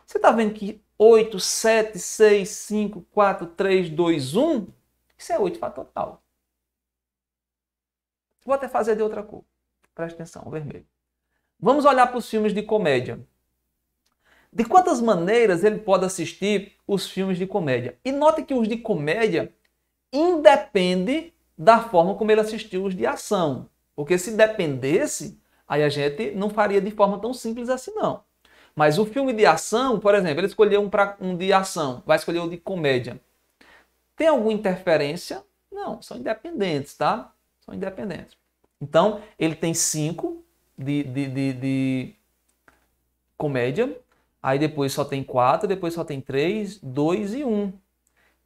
Speaker 1: Você está vendo que 8, 7, 6, 5, 4, 3, 2, 1, isso é 8 para total. Vou até fazer de outra cor. Presta atenção, vermelho. Vamos olhar para os filmes de comédia. De quantas maneiras ele pode assistir os filmes de comédia? E note que os de comédia independe da forma como ele assistiu os de ação. Porque se dependesse, aí a gente não faria de forma tão simples assim, não. Mas o filme de ação, por exemplo, ele escolheu um, pra, um de ação, vai escolher o um de comédia. Tem alguma interferência? Não, são independentes, tá? São independentes. Então, ele tem cinco de, de, de, de comédia, aí depois só tem quatro, depois só tem três, dois e um.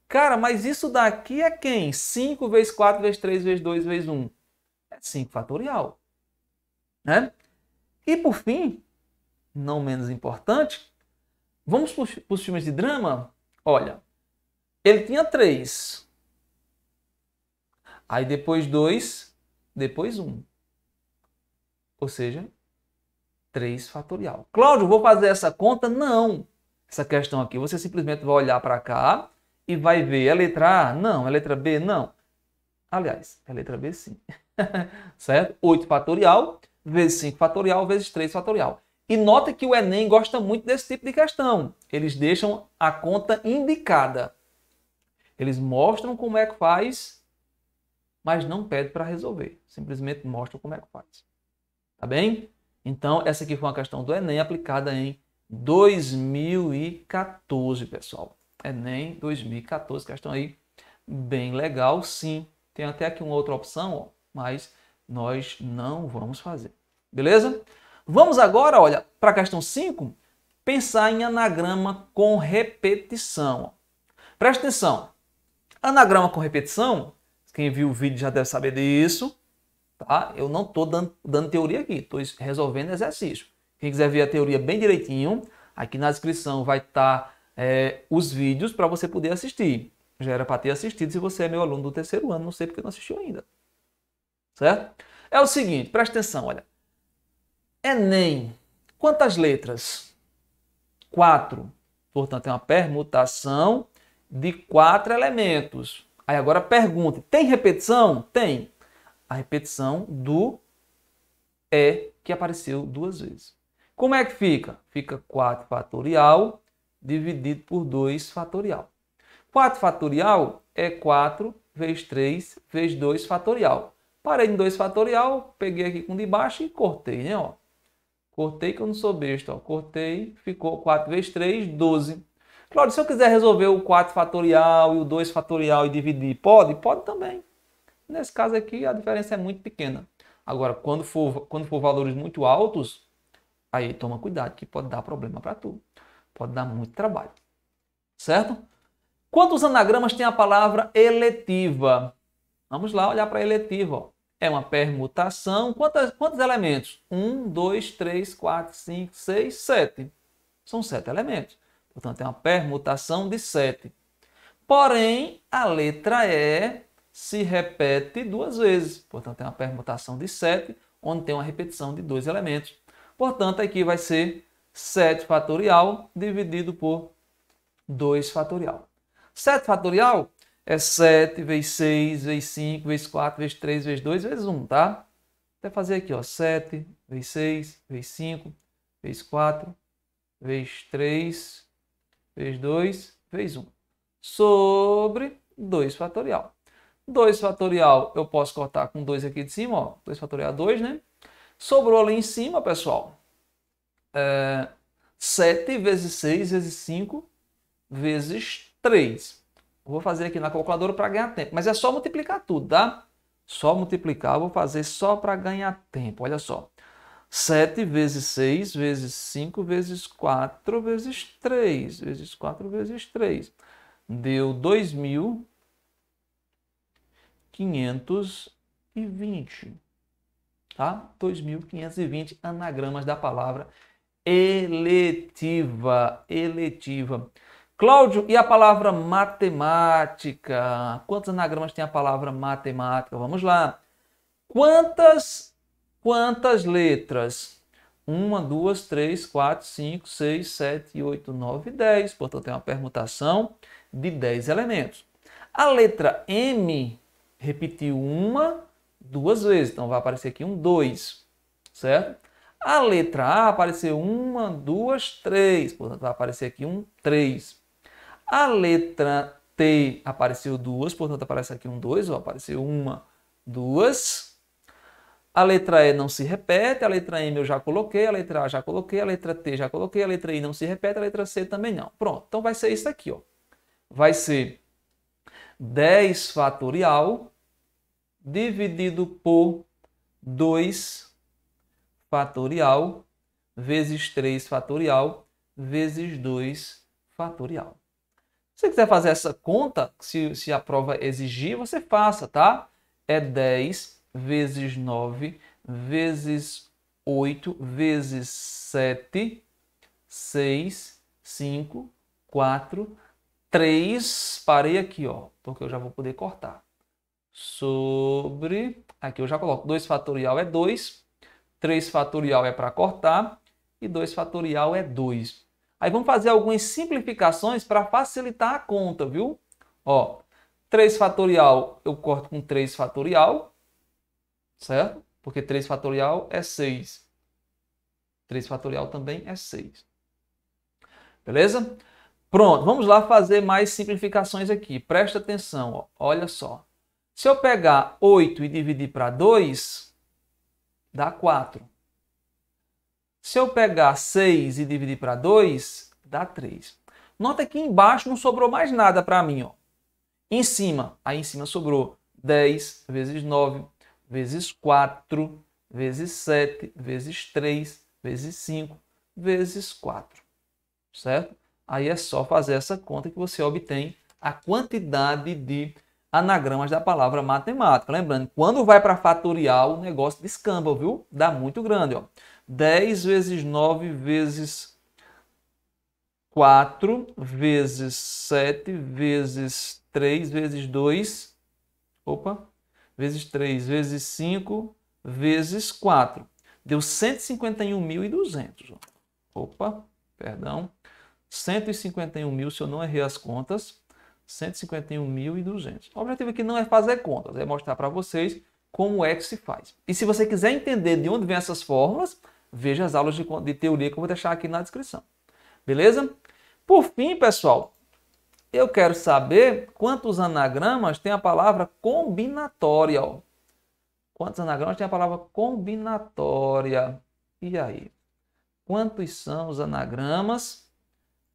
Speaker 1: Cara, mas isso daqui é quem? 5 vezes 4 vezes 3 vezes 2 vezes 1. É 5 fatorial. Né? E por fim, não menos importante, vamos para os filmes de drama? Olha, ele tinha 3. Aí depois 2, depois 1. Ou seja, 3 fatorial. Cláudio, vou fazer essa conta? Não. Essa questão aqui, você simplesmente vai olhar para cá e vai ver, é letra A? Não. É letra B? Não. Aliás, é letra B sim. certo? 8 fatorial vezes 5 fatorial vezes 3 fatorial. E nota que o Enem gosta muito desse tipo de questão. Eles deixam a conta indicada. Eles mostram como é que faz, mas não pede para resolver. Simplesmente mostram como é que faz. Tá bem? Então, essa aqui foi uma questão do Enem aplicada em 2014, pessoal. Enem 2014, questão aí bem legal, sim. Tem até aqui uma outra opção, ó, mas nós não vamos fazer. Beleza? Vamos agora, olha, para a questão 5, pensar em anagrama com repetição. Presta atenção. Anagrama com repetição, quem viu o vídeo já deve saber disso, tá? Eu não estou dando, dando, teoria aqui, estou resolvendo exercício. Quem quiser ver a teoria bem direitinho, aqui na descrição vai estar tá é, os vídeos para você poder assistir. Já era para ter assistido se você é meu aluno do terceiro ano, não sei porque não assistiu ainda. Certo? É o seguinte, presta atenção, olha. Enem, quantas letras? Quatro. Portanto, é uma permutação de quatro elementos. Aí agora pergunta tem repetição? Tem. A repetição do E que apareceu duas vezes. Como é que fica? Fica 4 fatorial dividido por 2 fatorial. 4 fatorial é 4 vezes 3 vezes 2 fatorial. Parei em 2 fatorial, peguei aqui com de baixo e cortei, né? Ó. Cortei que eu não sou besta, ó. cortei, ficou 4 vezes 3, 12. Claudio, se eu quiser resolver o 4 fatorial e o 2 fatorial e dividir, pode? Pode também. Nesse caso aqui, a diferença é muito pequena. Agora, quando for, quando for valores muito altos, aí toma cuidado que pode dar problema para tu. Pode dar muito trabalho. Certo? Quantos anagramas tem a palavra eletiva? Vamos lá olhar para eletiva. Ó. É uma permutação. Quantos, quantos elementos? Um, dois, três, quatro, cinco, seis, sete. São sete elementos. Portanto, é uma permutação de sete. Porém, a letra E se repete duas vezes. Portanto, é uma permutação de sete, onde tem uma repetição de dois elementos. Portanto, aqui vai ser 7 fatorial dividido por 2 fatorial. 7 fatorial é 7 vezes 6, vezes 5, vezes 4, vezes 3, vezes 2, vezes 1, tá? Até fazer aqui, ó, 7 vezes 6, vezes 5, vezes 4, vezes 3, vezes 2, vezes 1. Sobre 2 fatorial. 2 fatorial eu posso cortar com 2 aqui de cima, ó. 2 fatorial 2, né? Sobrou ali em cima, pessoal, é, ah, 7 vezes 6 vezes 5 vezes 3. Vou fazer aqui na calculadora para ganhar tempo, mas é só multiplicar tudo, tá? Só multiplicar, vou fazer só para ganhar tempo, olha só. 7 vezes 6 vezes 5 vezes 4 vezes 3, vezes 4 vezes 3. Deu 2.520, tá? 2.520 anagramas da palavra eletiva, eletiva. Cláudio, e a palavra matemática? Quantos anagramas tem a palavra matemática? Vamos lá. Quantas quantas letras? 1, 2, 3, 4, 5, 6, 7, 8, 9, 10. Portanto, é uma permutação de 10 elementos. A letra M repetiu uma, duas vezes. Então, vai aparecer aqui um 2, certo? A letra A apareceu uma, duas, três. Portanto, vai aparecer aqui um 3. A letra T apareceu duas, portanto, aparece aqui um 2. Apareceu uma, duas. A letra E não se repete, a letra M eu já coloquei, a letra A já coloquei, a letra T já coloquei, a letra I não se repete, a letra C também não. Pronto, então vai ser isso aqui, ó. Vai ser 10 fatorial dividido por 2 fatorial vezes 3 fatorial vezes 2 fatorial. Se você quiser fazer essa conta, se, se a prova exigir, você faça, tá? É 10 vezes 9 vezes 8 vezes 7, 6, 5, 4, 3. Parei aqui, ó, porque eu já vou poder cortar. Sobre. Aqui eu já coloco 2 fatorial é 2 3 fatorial é para cortar e 2 fatorial é 2. Aí vamos fazer algumas simplificações para facilitar a conta, viu? Ó, 3 fatorial eu corto com 3 fatorial, certo? Porque 3 fatorial é 6. 3 fatorial também é 6. Beleza? Pronto, vamos lá fazer mais simplificações aqui. Presta atenção, ó. olha só. Se eu pegar 8 e dividir para 2, dá 4. Se eu pegar 6 e dividir para 2, dá 3. Nota que embaixo não sobrou mais nada para mim. Ó. Em cima, aí em cima sobrou 10 vezes 9, vezes 4, vezes 7, vezes 3, vezes 5, vezes 4. Certo? Aí é só fazer essa conta que você obtém a quantidade de anagramas da palavra matemática. Lembrando, quando vai para fatorial, o negócio descamba, viu? Dá muito grande, ó. 10 vezes 9 vezes 4 vezes 7 vezes 3 vezes 2, opa, vezes 3 vezes 5 vezes 4. Deu 151.200. Opa, perdão. 151 mil, se eu não errei as contas. 151.200. O objetivo aqui não é fazer contas, é mostrar para vocês como é que se faz. E se você quiser entender de onde vêm essas fórmulas, veja as aulas de, de teoria que eu vou deixar aqui na descrição. Beleza? Por fim, pessoal, eu quero saber quantos anagramas tem a palavra combinatória. Ó. Quantos anagramas tem a palavra combinatória? E aí? Quantos são os anagramas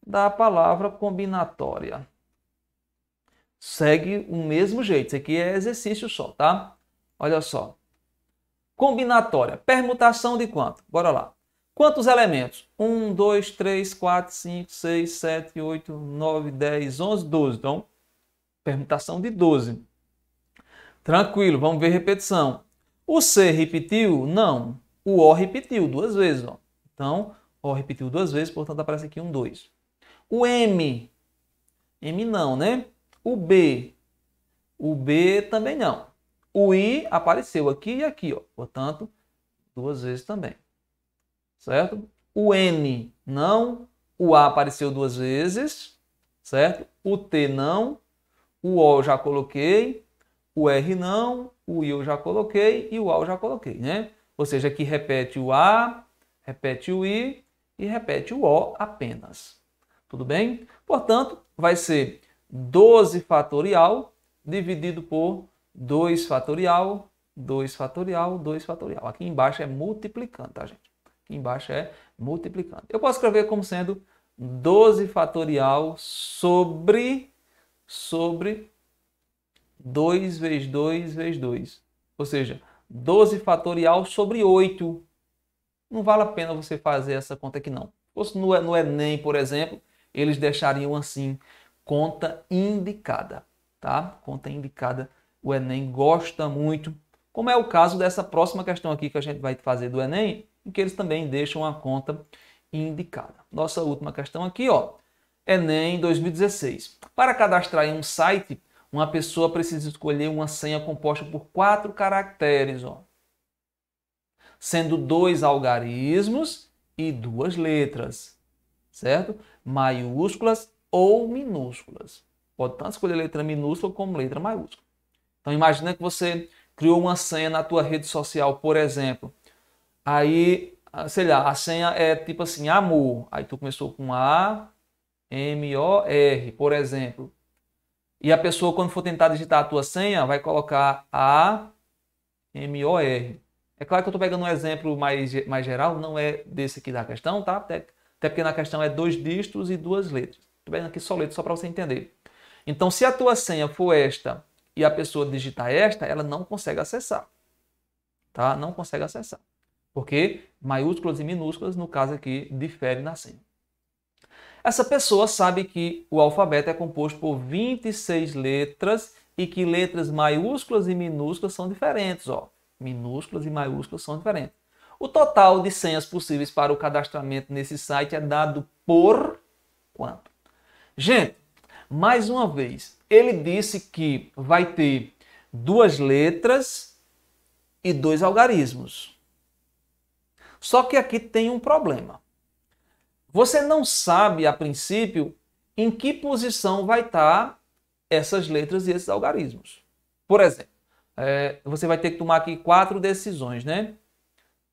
Speaker 1: da palavra combinatória? segue o mesmo jeito. Isso aqui é exercício só, tá? Olha só. Combinatória. Permutação de quanto? Bora lá. Quantos elementos? 1, 2, 3, 4, 5, 6, 7, 8, 9, 10, 11, 12. Então, permutação de 12. Tranquilo, vamos ver repetição. O C repetiu? Não. O O repetiu duas vezes. Ó. Então, O repetiu duas vezes, portanto aparece aqui um 2. O M. M não, né? O B, o B também não. O I apareceu aqui e aqui, ó. portanto, duas vezes também. Certo? O N não, o A apareceu duas vezes, certo? O T não, o O eu já coloquei, o R não, o I eu já coloquei e o A eu já coloquei, né? Ou seja, aqui repete o A, repete o I e repete o O apenas. Tudo bem? Portanto, vai ser 12 fatorial dividido por 2 fatorial, 2 fatorial, 2 fatorial. Aqui embaixo é multiplicando, tá, gente? Aqui embaixo é multiplicando. Eu posso escrever como sendo 12 fatorial sobre, sobre 2 vezes 2 vezes 2. Ou seja, 12 fatorial sobre 8. Não vale a pena você fazer essa conta aqui, não. Se fosse é, no, no é Enem, por exemplo, eles deixariam assim conta indicada, tá? Conta indicada, o Enem gosta muito, como é o caso dessa próxima questão aqui que a gente vai fazer do Enem, em que eles também deixam a conta indicada. Nossa última questão aqui, ó, Enem 2016. Para cadastrar em um site, uma pessoa precisa escolher uma senha composta por quatro caracteres, ó, sendo dois algarismos e duas letras, certo? Maiúsculas ou minúsculas. Pode tanto escolher letra minúscula como letra maiúscula. Então imagina que você criou uma senha na tua rede social, por exemplo. Aí, ah, sei lá, a senha é tipo assim, amor. Aí tu começou com A, M, O, R, por exemplo. E a pessoa, quando for tentar digitar a tua senha, vai colocar A, M, O, R. É claro que eu estou pegando um exemplo mais, mais geral, não é desse aqui da questão, tá? Até, até porque na questão é dois dígitos e duas letras. Estou pegando aqui só letra só para você entender. Então, se a tua senha for esta e a pessoa digitar esta, ela não consegue acessar. Tá? Não consegue acessar. Porque maiúsculas e minúsculas, no caso aqui, diferem na senha. Essa pessoa sabe que o alfabeto é composto por 26 letras e que letras maiúsculas e minúsculas são diferentes. Ó. Minúsculas e maiúsculas são diferentes. O total de senhas possíveis para o cadastramento nesse site é dado por quanto? Gente, mais uma vez, ele disse que vai ter duas letras e dois algarismos. Só que aqui tem um problema. Você não sabe, a princípio, em que posição vai estar essas letras e esses algarismos. Por exemplo, é, você vai ter que tomar aqui quatro decisões, né?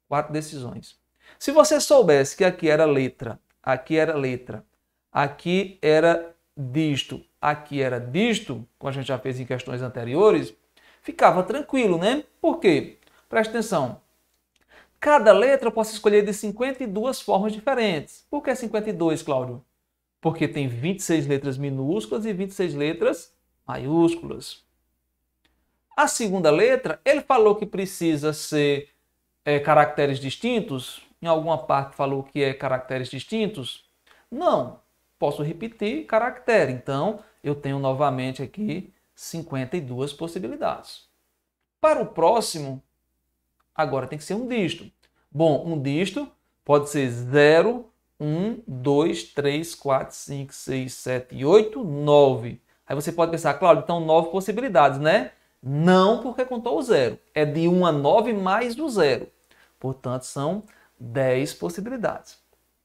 Speaker 1: Quatro decisões. Se você soubesse que aqui era letra, aqui era letra aqui era disto, aqui era disto, como a gente já fez em questões anteriores, ficava tranquilo, né? Por quê? Presta atenção. Cada letra eu posso escolher de 52 formas diferentes. Por que 52, Cláudio? Porque tem 26 letras minúsculas e 26 letras maiúsculas. A segunda letra, ele falou que precisa ser é, caracteres distintos. Em alguma parte falou que é caracteres distintos. Não, posso repetir caractere. Então, eu tenho novamente aqui 52 possibilidades. Para o próximo, agora tem que ser um dígito. Bom, um dígito pode ser 0, 1, 2, 3, 4, 5, 6, 7, 8, 9. Aí você pode pensar, Cláudio, então 9 possibilidades, né? Não porque contou o zero. É de 1 a 9 mais o zero. Portanto, são 10 possibilidades.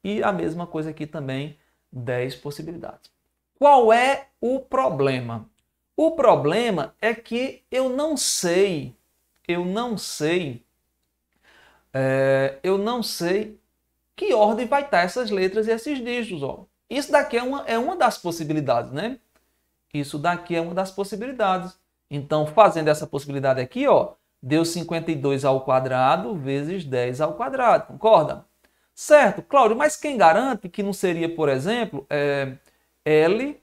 Speaker 1: E a mesma coisa aqui também 10 possibilidades. Qual é o problema? O problema é que eu não sei, eu não sei, é, eu não sei que ordem vai estar essas letras e esses dígitos. Ó. Isso daqui é uma, é uma das possibilidades, né? Isso daqui é uma das possibilidades. Então, fazendo essa possibilidade aqui, ó, deu 52 ao quadrado vezes 10 ao quadrado, concorda? Certo, Cláudio, mas quem garante que não seria, por exemplo, é, L,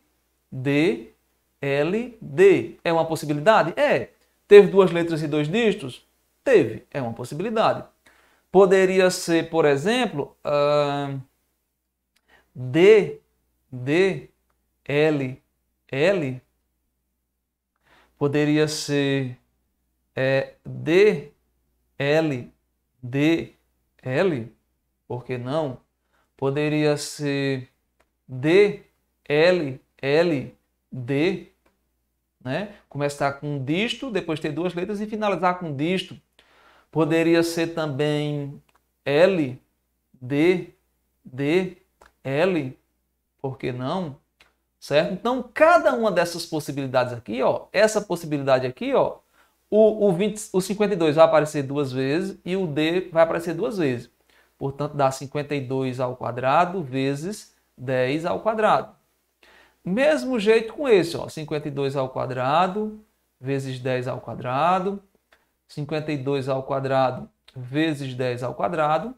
Speaker 1: D, L, D? É uma possibilidade? É. Teve duas letras e dois dígitos? Teve. É uma possibilidade. Poderia ser, por exemplo, uh, D, D, L, L. Poderia ser é, D, L, D, L por que não? Poderia ser D, L, L, D, né? Começar com disto, depois ter duas letras e finalizar com disto. Poderia ser também L, D, D, L, por que não? Certo? Então, cada uma dessas possibilidades aqui, ó, essa possibilidade aqui, ó, o, o, 20, o 52 vai aparecer duas vezes e o D vai aparecer duas vezes. Portanto, dá 52 ao quadrado vezes 10 ao quadrado. Mesmo jeito com esse, ó, 52 ao quadrado vezes 10 ao quadrado, 52 ao quadrado vezes 10 ao quadrado,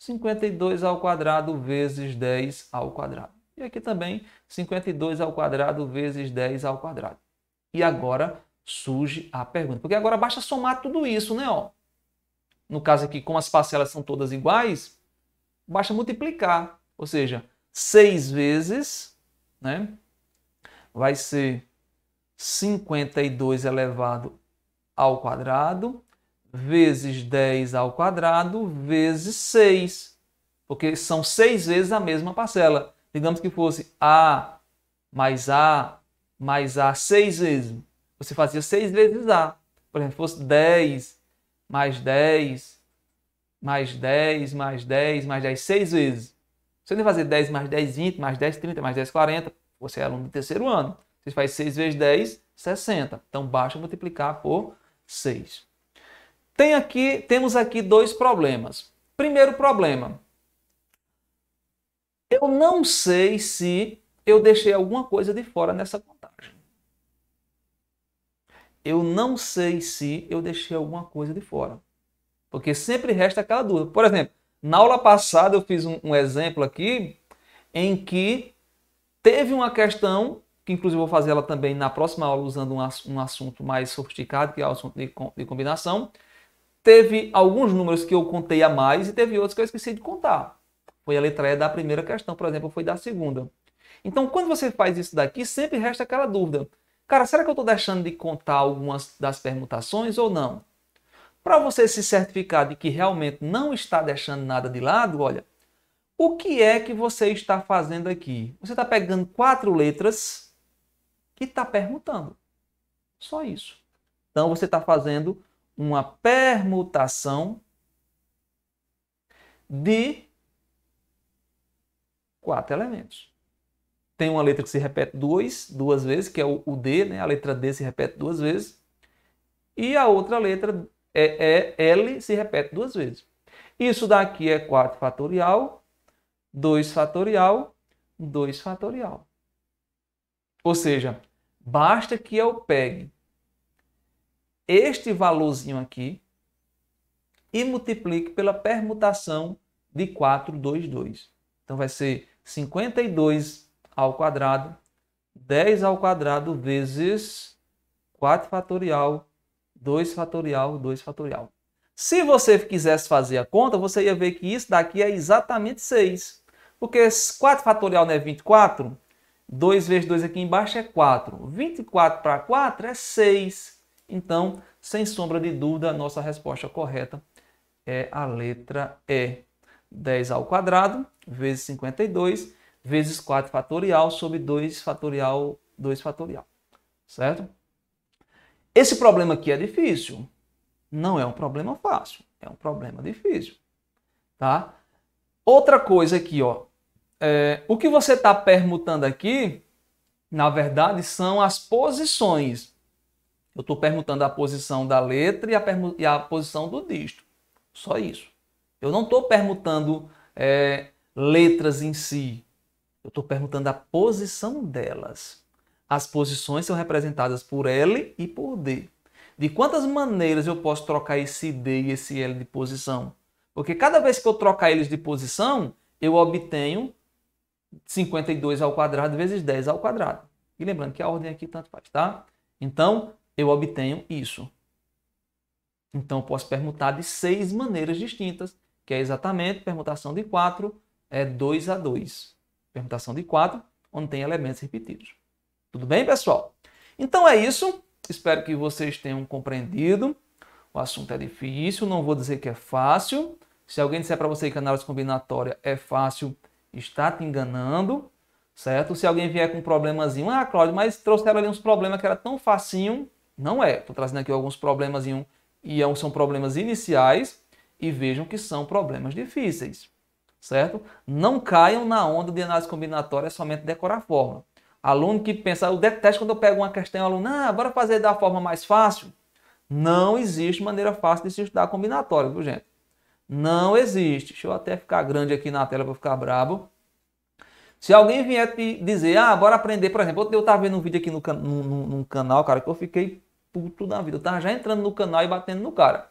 Speaker 1: 52 ao quadrado vezes 10 ao quadrado. E aqui também 52 ao quadrado vezes 10 ao quadrado. E agora surge a pergunta, porque agora basta somar tudo isso, né, ó? no caso aqui, como as parcelas são todas iguais, basta multiplicar. Ou seja, 6 vezes né, vai ser 52 elevado ao quadrado, vezes 10 ao quadrado, vezes 6. Porque são 6 vezes a mesma parcela. Digamos que fosse A mais A mais A 6 vezes. Você fazia 6 vezes A. Por exemplo, fosse 10 mais 10, mais 10, mais 10, mais 10, 6 vezes. Você tem fazer 10 mais 10, 20, mais 10, 30, mais 10, 40. Você é aluno do terceiro ano. Você faz 6 vezes 10, 60. Então basta multiplicar por 6. Tem aqui, temos aqui dois problemas. Primeiro problema. Eu não sei se eu deixei alguma coisa de fora nessa conta eu não sei se eu deixei alguma coisa de fora. Porque sempre resta aquela dúvida. Por exemplo, na aula passada eu fiz um, um exemplo aqui em que teve uma questão, que inclusive vou fazer ela também na próxima aula usando um, um assunto mais sofisticado, que é o assunto de, de combinação. Teve alguns números que eu contei a mais e teve outros que eu esqueci de contar. Foi a letra E da primeira questão, por exemplo, foi da segunda. Então, quando você faz isso daqui, sempre resta aquela dúvida. Cara, será que eu estou deixando de contar algumas das permutações ou não? Para você se certificar de que realmente não está deixando nada de lado, olha, o que é que você está fazendo aqui? Você está pegando quatro letras que está permutando. Só isso. Então você está fazendo uma permutação de quatro elementos tem uma letra que se repete duas, duas vezes, que é o, o D, né? a letra D se repete duas vezes, e a outra letra é, é L se repete duas vezes. Isso daqui é 4 fatorial, 2 fatorial, 2 fatorial. Ou seja, basta que eu pegue este valorzinho aqui e multiplique pela permutação de 4, 2, 2. Então vai ser 52 ao quadrado, 10 ao quadrado vezes 4 fatorial, 2 fatorial, 2 fatorial. Se você quisesse fazer a conta, você ia ver que isso daqui é exatamente 6. Porque 4 fatorial não é 24? 2 vezes 2 aqui embaixo é 4. 24 para 4 é 6. Então, sem sombra de dúvida, a nossa resposta correta é a letra E. 10 ao quadrado vezes 52 vezes 4 fatorial sobre 2 fatorial, 2 fatorial, certo? Esse problema aqui é difícil. Não é um problema fácil, é um problema difícil, tá? Outra coisa aqui, ó, é, o que você está permutando aqui, na verdade, são as posições. Eu estou permutando a posição da letra e a, e a posição do dígito. Só isso. Eu não estou permutando é, letras em si. Eu estou perguntando a posição delas. As posições são representadas por L e por D. De quantas maneiras eu posso trocar esse D e esse L de posição? Porque cada vez que eu trocar eles de posição, eu obtenho 52 ao quadrado vezes 10 ao quadrado. E lembrando que a ordem aqui tanto faz, tá? Então, eu obtenho isso. Então, eu posso permutar de seis maneiras distintas, que é exatamente permutação de 4 é 2 a 2 permutação de 4, onde tem elementos repetidos. Tudo bem, pessoal? Então é isso. Espero que vocês tenham compreendido. O assunto é difícil, não vou dizer que é fácil. Se alguém disser para você que análise combinatória é fácil, está te enganando, certo? Se alguém vier com um problemazinho, ah, Cláudio, mas trouxeram ali uns problemas que era tão facinho. Não é. Estou trazendo aqui alguns problemazinhos e é são problemas iniciais e vejam que são problemas difíceis certo? Não caiam na onda de análise combinatória somente decorar a fórmula. Aluno que pensa, eu detesto quando eu pego uma questão aluno, ah, bora fazer da forma mais fácil. Não existe maneira fácil de se estudar combinatória, viu gente? Não existe. Deixa eu até ficar grande aqui na tela para ficar brabo. Se alguém vier te dizer, ah, bora aprender, por exemplo, eu estava vendo um vídeo aqui no, can canal, cara, que eu fiquei puto da vida. Eu tava já entrando no canal e batendo no cara.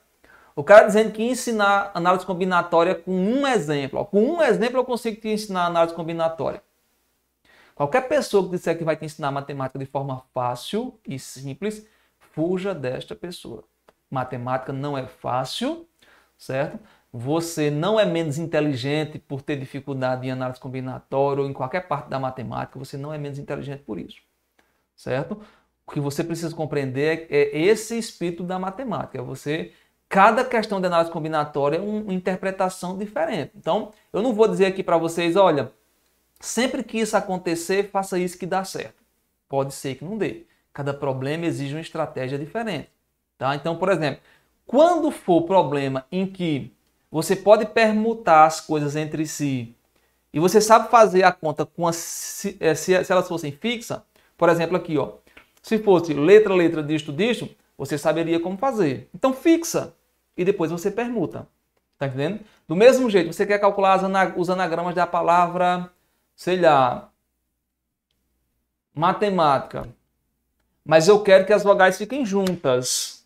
Speaker 1: O cara dizendo que ensinar análise combinatória com um exemplo. Ó, com um exemplo eu consigo te ensinar análise combinatória. Qualquer pessoa que disser que vai te ensinar matemática de forma fácil e simples, fuja desta pessoa. Matemática não é fácil, certo? Você não é menos inteligente por ter dificuldade em análise combinatória ou em qualquer parte da matemática, você não é menos inteligente por isso, certo? O que você precisa compreender é esse espírito da matemática, é você cada questão de análise combinatória é uma interpretação diferente. Então, eu não vou dizer aqui para vocês, olha, sempre que isso acontecer, faça isso que dá certo. Pode ser que não dê. Cada problema exige uma estratégia diferente. Tá? Então, por exemplo, quando for problema em que você pode permutar as coisas entre si e você sabe fazer a conta com a, se, é, se, elas fossem fixas, por exemplo, aqui, ó, se fosse letra, letra, disto, disto, você saberia como fazer. Então, fixa e depois você permuta. Tá entendendo? Do mesmo jeito, você quer calcular os anagramas da palavra, sei lá, matemática. Mas eu quero que as vogais fiquem juntas.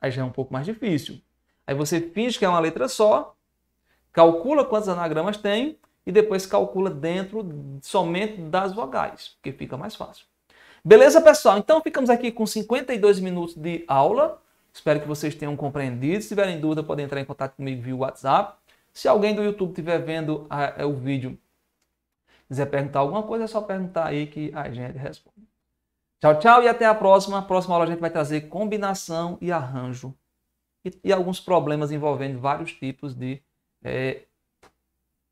Speaker 1: Aí já é um pouco mais difícil. Aí você finge que é uma letra só, calcula quantos anagramas tem e depois calcula dentro somente das vogais, porque fica mais fácil. Beleza, pessoal? Então ficamos aqui com 52 minutos de aula. Espero que vocês tenham compreendido. Se tiverem dúvida, podem entrar em contato comigo via WhatsApp. Se alguém do YouTube estiver vendo a, ah, é o vídeo, quiser perguntar alguma coisa, é só perguntar aí que a gente responde. Tchau, tchau e até a próxima. A próxima aula a gente vai trazer combinação e arranjo e, e alguns problemas envolvendo vários tipos de é,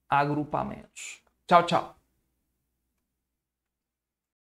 Speaker 1: agrupamentos. Tchau, tchau.